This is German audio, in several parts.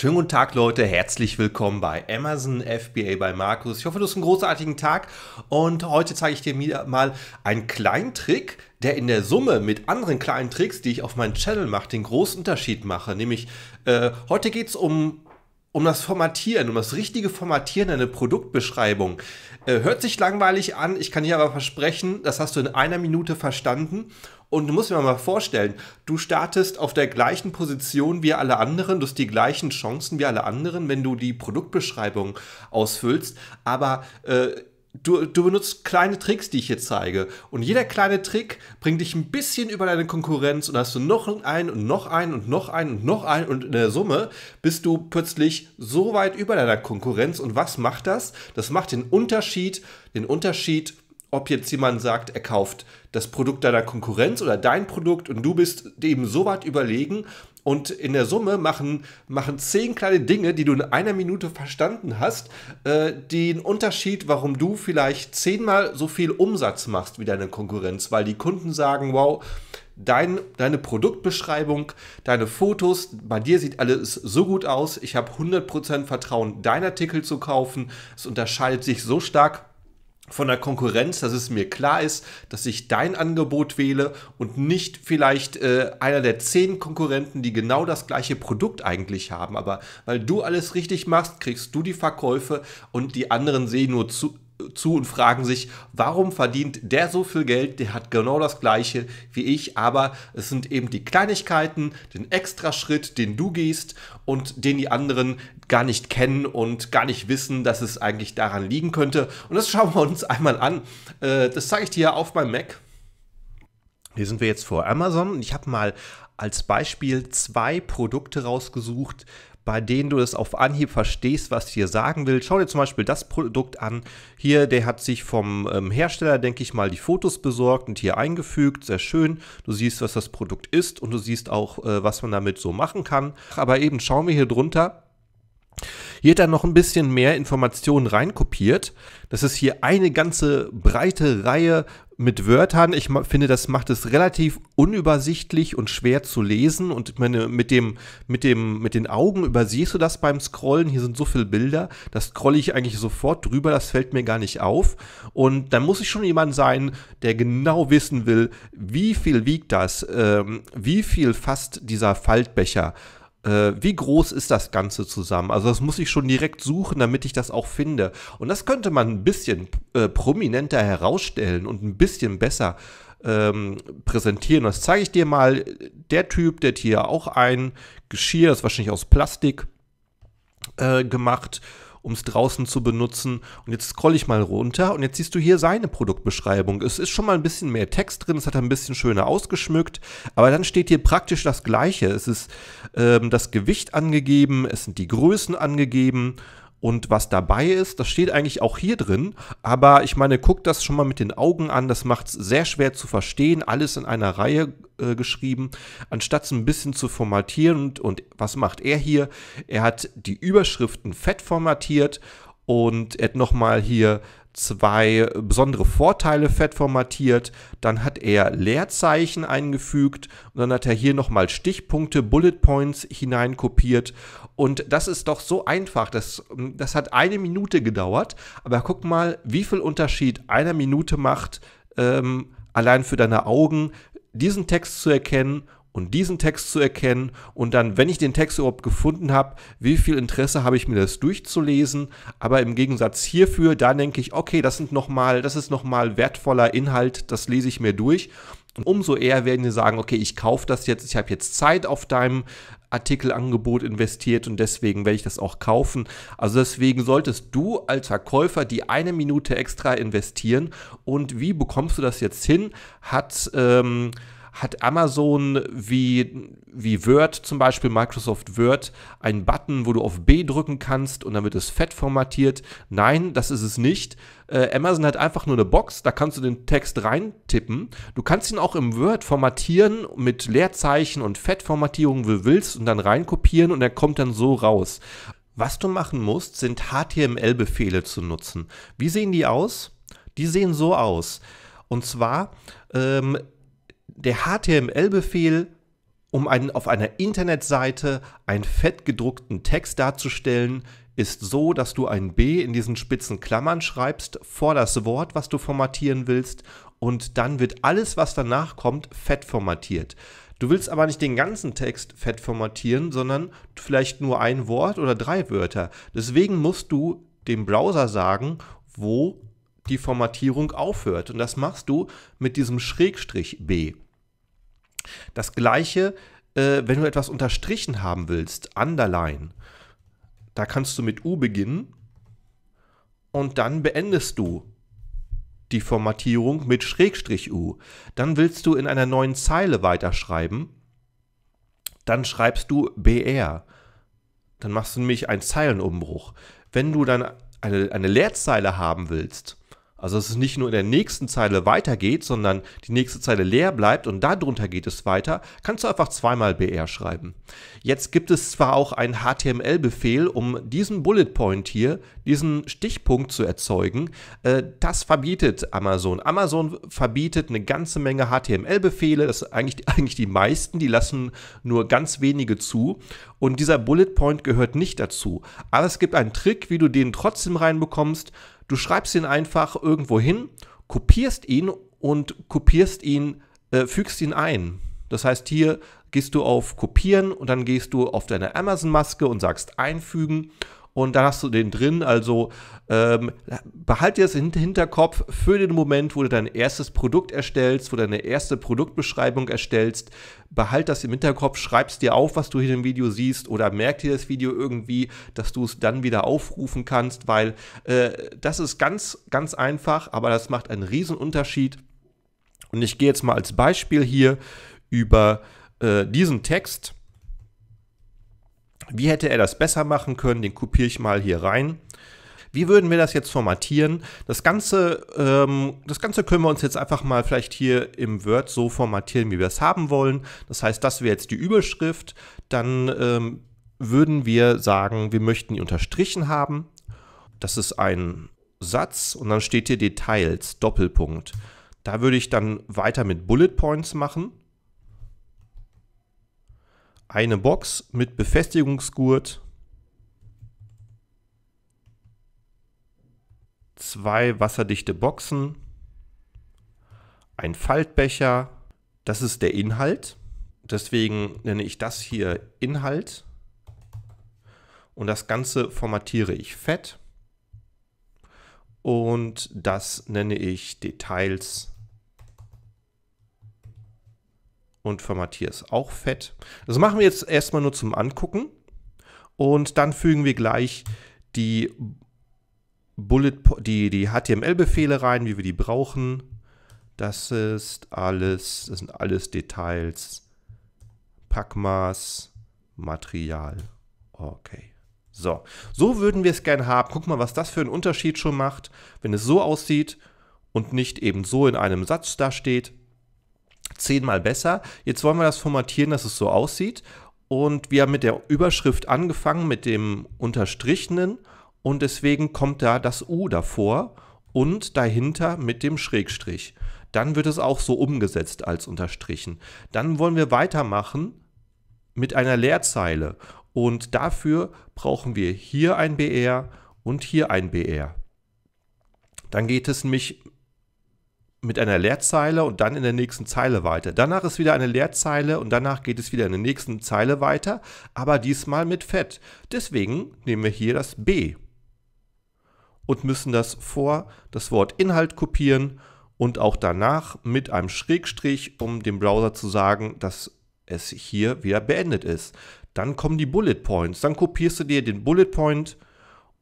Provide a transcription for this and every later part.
Schönen guten Tag, Leute. Herzlich willkommen bei Amazon FBA bei Markus. Ich hoffe, du hast einen großartigen Tag und heute zeige ich dir mal einen kleinen Trick, der in der Summe mit anderen kleinen Tricks, die ich auf meinem Channel mache, den großen Unterschied mache. Nämlich, äh, heute geht es um um das Formatieren, um das richtige Formatieren einer Produktbeschreibung. Äh, hört sich langweilig an, ich kann dir aber versprechen, das hast du in einer Minute verstanden. Und du musst mir mal vorstellen, du startest auf der gleichen Position wie alle anderen, du hast die gleichen Chancen wie alle anderen, wenn du die Produktbeschreibung ausfüllst. Aber äh, du, du benutzt kleine Tricks, die ich hier zeige. Und jeder kleine Trick bringt dich ein bisschen über deine Konkurrenz und hast du noch einen und noch einen und noch einen und noch einen und in der Summe bist du plötzlich so weit über deiner Konkurrenz. Und was macht das? Das macht den Unterschied, den Unterschied ob jetzt jemand sagt, er kauft das Produkt deiner Konkurrenz oder dein Produkt und du bist eben so weit überlegen und in der Summe machen, machen zehn kleine Dinge, die du in einer Minute verstanden hast, äh, den Unterschied, warum du vielleicht zehnmal so viel Umsatz machst wie deine Konkurrenz, weil die Kunden sagen, wow, dein, deine Produktbeschreibung, deine Fotos, bei dir sieht alles so gut aus, ich habe 100% Vertrauen, dein Artikel zu kaufen, es unterscheidet sich so stark von der Konkurrenz, dass es mir klar ist, dass ich dein Angebot wähle und nicht vielleicht äh, einer der zehn Konkurrenten, die genau das gleiche Produkt eigentlich haben. Aber weil du alles richtig machst, kriegst du die Verkäufe und die anderen sehen nur zu, zu und fragen sich, warum verdient der so viel Geld, der hat genau das gleiche wie ich, aber es sind eben die Kleinigkeiten, den Extraschritt, den du gehst und den die anderen gar nicht kennen und gar nicht wissen, dass es eigentlich daran liegen könnte. Und das schauen wir uns einmal an. Äh, das zeige ich dir auf meinem Mac. Hier sind wir jetzt vor Amazon. Ich habe mal als Beispiel zwei Produkte rausgesucht, bei denen du es auf Anhieb verstehst, was ich hier sagen will. Schau dir zum Beispiel das Produkt an. Hier, der hat sich vom ähm, Hersteller, denke ich mal, die Fotos besorgt und hier eingefügt. Sehr schön. Du siehst, was das Produkt ist und du siehst auch, äh, was man damit so machen kann. Aber eben schauen wir hier drunter hier hat er noch ein bisschen mehr Informationen reinkopiert. Das ist hier eine ganze breite Reihe mit Wörtern. Ich finde, das macht es relativ unübersichtlich und schwer zu lesen. Und meine, mit, dem, mit, dem, mit den Augen übersiehst du das beim Scrollen. Hier sind so viele Bilder. Das scrolle ich eigentlich sofort drüber. Das fällt mir gar nicht auf. Und dann muss ich schon jemand sein, der genau wissen will, wie viel wiegt das? Ähm, wie viel fasst dieser Faltbecher? äh, wie groß ist das Ganze zusammen? Also das muss ich schon direkt suchen, damit ich das auch finde. Und das könnte man ein bisschen äh, prominenter herausstellen und ein bisschen besser ähm, präsentieren. Das zeige ich dir mal. Der Typ, der hat hier auch ein Geschirr, das ist wahrscheinlich aus Plastik äh, gemacht um es draußen zu benutzen. Und jetzt scroll ich mal runter und jetzt siehst du hier seine Produktbeschreibung. Es ist schon mal ein bisschen mehr Text drin, es hat ein bisschen schöner ausgeschmückt, aber dann steht hier praktisch das Gleiche. Es ist ähm, das Gewicht angegeben, es sind die Größen angegeben und was dabei ist, das steht eigentlich auch hier drin, aber ich meine, guckt das schon mal mit den Augen an, das macht es sehr schwer zu verstehen, alles in einer Reihe äh, geschrieben, anstatt es ein bisschen zu formatieren. Und, und was macht er hier? Er hat die Überschriften fett formatiert und er hat nochmal hier zwei besondere Vorteile fett formatiert, dann hat er Leerzeichen eingefügt und dann hat er hier nochmal Stichpunkte, Bullet Points hineinkopiert und das ist doch so einfach. Das, ähm, das hat eine Minute gedauert. Aber guck mal, wie viel Unterschied einer Minute macht, ähm, allein für deine Augen, diesen Text zu erkennen und diesen Text zu erkennen und dann, wenn ich den Text überhaupt gefunden habe, wie viel Interesse habe ich mir das durchzulesen. Aber im Gegensatz hierfür, da denke ich, okay, das sind noch mal, das ist nochmal wertvoller Inhalt, das lese ich mir durch. Und umso eher werden die sagen, okay, ich kaufe das jetzt, ich habe jetzt Zeit auf deinem Artikelangebot investiert und deswegen werde ich das auch kaufen. Also deswegen solltest du als Verkäufer die eine Minute extra investieren. Und wie bekommst du das jetzt hin? Hat ähm, hat Amazon wie, wie Word, zum Beispiel Microsoft Word, einen Button, wo du auf B drücken kannst und dann wird es fett formatiert. Nein, das ist es nicht. Äh, Amazon hat einfach nur eine Box, da kannst du den Text reintippen. Du kannst ihn auch im Word formatieren mit Leerzeichen und Fettformatierung, wie du willst, und dann reinkopieren und er kommt dann so raus. Was du machen musst, sind HTML-Befehle zu nutzen. Wie sehen die aus? Die sehen so aus. Und zwar ähm, der HTML-Befehl, um einen auf einer Internetseite einen fett gedruckten Text darzustellen, ist so, dass du ein B in diesen spitzen Klammern schreibst vor das Wort, was du formatieren willst, und dann wird alles, was danach kommt, fett formatiert. Du willst aber nicht den ganzen Text fett formatieren, sondern vielleicht nur ein Wort oder drei Wörter. Deswegen musst du dem Browser sagen, wo die Formatierung aufhört. Und das machst du mit diesem Schrägstrich B. Das gleiche, äh, wenn du etwas unterstrichen haben willst, underline, da kannst du mit U beginnen und dann beendest du die Formatierung mit Schrägstrich U. Dann willst du in einer neuen Zeile weiterschreiben, dann schreibst du BR. Dann machst du nämlich einen Zeilenumbruch. Wenn du dann eine, eine Leerzeile haben willst, also dass es nicht nur in der nächsten Zeile weitergeht, sondern die nächste Zeile leer bleibt und darunter geht es weiter, kannst du einfach zweimal BR schreiben. Jetzt gibt es zwar auch einen HTML-Befehl, um diesen Bullet Point hier, diesen Stichpunkt zu erzeugen, äh, das verbietet Amazon. Amazon verbietet eine ganze Menge HTML-Befehle, das sind eigentlich, eigentlich die meisten, die lassen nur ganz wenige zu und dieser Bullet Point gehört nicht dazu. Aber es gibt einen Trick, wie du den trotzdem reinbekommst Du schreibst ihn einfach irgendwo hin, kopierst ihn und kopierst ihn, äh, fügst ihn ein. Das heißt, hier gehst du auf Kopieren und dann gehst du auf deine Amazon-Maske und sagst Einfügen und dann hast du den drin. Also ähm, behalte das im Hinterkopf für den Moment, wo du dein erstes Produkt erstellst, wo du deine erste Produktbeschreibung erstellst. Behalt das im Hinterkopf, schreibst dir auf, was du hier im Video siehst oder merk dir das Video irgendwie, dass du es dann wieder aufrufen kannst, weil äh, das ist ganz, ganz einfach, aber das macht einen riesen Unterschied. Und ich gehe jetzt mal als Beispiel hier über äh, diesen Text wie hätte er das besser machen können? Den kopiere ich mal hier rein. Wie würden wir das jetzt formatieren? Das Ganze, ähm, das Ganze können wir uns jetzt einfach mal vielleicht hier im Word so formatieren, wie wir es haben wollen. Das heißt, das wäre jetzt die Überschrift. Dann ähm, würden wir sagen, wir möchten die unterstrichen haben. Das ist ein Satz und dann steht hier Details, Doppelpunkt. Da würde ich dann weiter mit Bullet Points machen eine Box mit Befestigungsgurt, zwei wasserdichte Boxen, ein Faltbecher. Das ist der Inhalt. Deswegen nenne ich das hier Inhalt. Und das Ganze formatiere ich fett. Und das nenne ich Details und formatiere es auch fett. Das machen wir jetzt erstmal nur zum Angucken. Und dann fügen wir gleich die, Bullet, die, die HTML-Befehle rein, wie wir die brauchen. Das ist alles, das sind alles Details. Packmaß, Material. Okay. So, so würden wir es gerne haben. Guck mal, was das für einen Unterschied schon macht, wenn es so aussieht und nicht eben so in einem Satz da steht zehnmal besser. Jetzt wollen wir das formatieren, dass es so aussieht. Und wir haben mit der Überschrift angefangen, mit dem Unterstrichenen. Und deswegen kommt da das U davor und dahinter mit dem Schrägstrich. Dann wird es auch so umgesetzt als unterstrichen. Dann wollen wir weitermachen mit einer Leerzeile. Und dafür brauchen wir hier ein BR und hier ein BR. Dann geht es nämlich mit einer Leerzeile und dann in der nächsten Zeile weiter. Danach ist wieder eine Leerzeile und danach geht es wieder in der nächsten Zeile weiter, aber diesmal mit Fett. Deswegen nehmen wir hier das B und müssen das vor das Wort Inhalt kopieren und auch danach mit einem Schrägstrich, um dem Browser zu sagen, dass es hier wieder beendet ist. Dann kommen die Bullet Points. Dann kopierst du dir den Bullet Point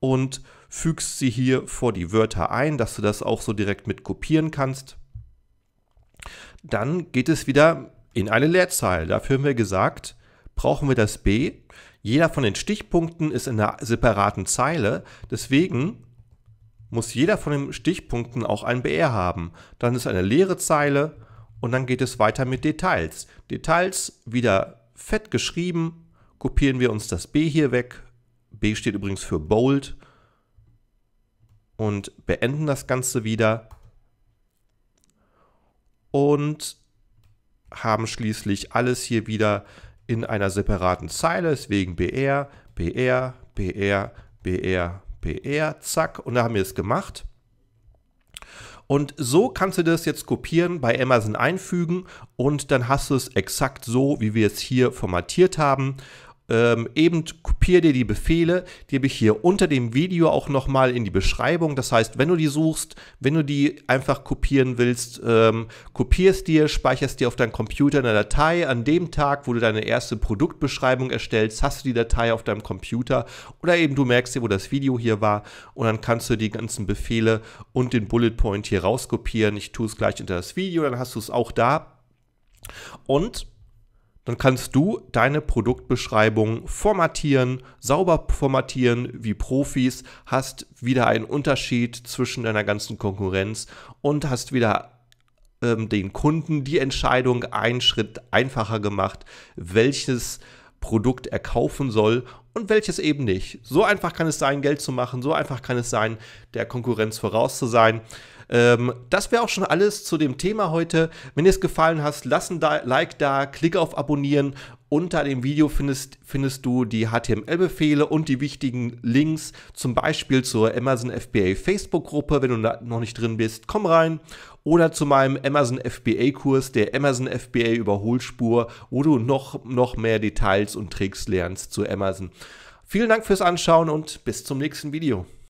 und fügst sie hier vor die Wörter ein, dass du das auch so direkt mit kopieren kannst. Dann geht es wieder in eine Leerzeile. Dafür haben wir gesagt, brauchen wir das B. Jeder von den Stichpunkten ist in einer separaten Zeile. Deswegen muss jeder von den Stichpunkten auch ein BR haben. Dann ist eine leere Zeile und dann geht es weiter mit Details. Details wieder fett geschrieben. Kopieren wir uns das B hier weg. B steht übrigens für Bold und beenden das Ganze wieder und haben schließlich alles hier wieder in einer separaten Zeile, deswegen BR, BR, BR, BR, BR, zack, und da haben wir es gemacht. Und so kannst du das jetzt kopieren, bei Amazon einfügen und dann hast du es exakt so, wie wir es hier formatiert haben ähm, eben kopiere dir die Befehle, die habe ich hier unter dem Video auch nochmal in die Beschreibung. Das heißt, wenn du die suchst, wenn du die einfach kopieren willst, ähm, kopierst dir, speicherst dir auf deinem Computer eine Datei. An dem Tag, wo du deine erste Produktbeschreibung erstellst, hast du die Datei auf deinem Computer oder eben du merkst dir, wo das Video hier war und dann kannst du die ganzen Befehle und den Bullet Point hier rauskopieren. Ich tue es gleich unter das Video, dann hast du es auch da. Und dann kannst du deine Produktbeschreibung formatieren, sauber formatieren wie Profis, hast wieder einen Unterschied zwischen deiner ganzen Konkurrenz und hast wieder ähm, den Kunden die Entscheidung einen Schritt einfacher gemacht, welches Produkt er kaufen soll und welches eben nicht. So einfach kann es sein, Geld zu machen, so einfach kann es sein, der Konkurrenz voraus zu sein. Ähm, das wäre auch schon alles zu dem Thema heute. Wenn dir es gefallen hat, lass ein Like da, klick auf Abonnieren. Unter dem Video findest, findest du die HTML-Befehle und die wichtigen Links, zum Beispiel zur Amazon FBA Facebook-Gruppe, wenn du da noch nicht drin bist, komm rein. Oder zu meinem Amazon FBA-Kurs, der Amazon FBA Überholspur, wo du noch, noch mehr Details und Tricks lernst zu Amazon. Vielen Dank fürs Anschauen und bis zum nächsten Video.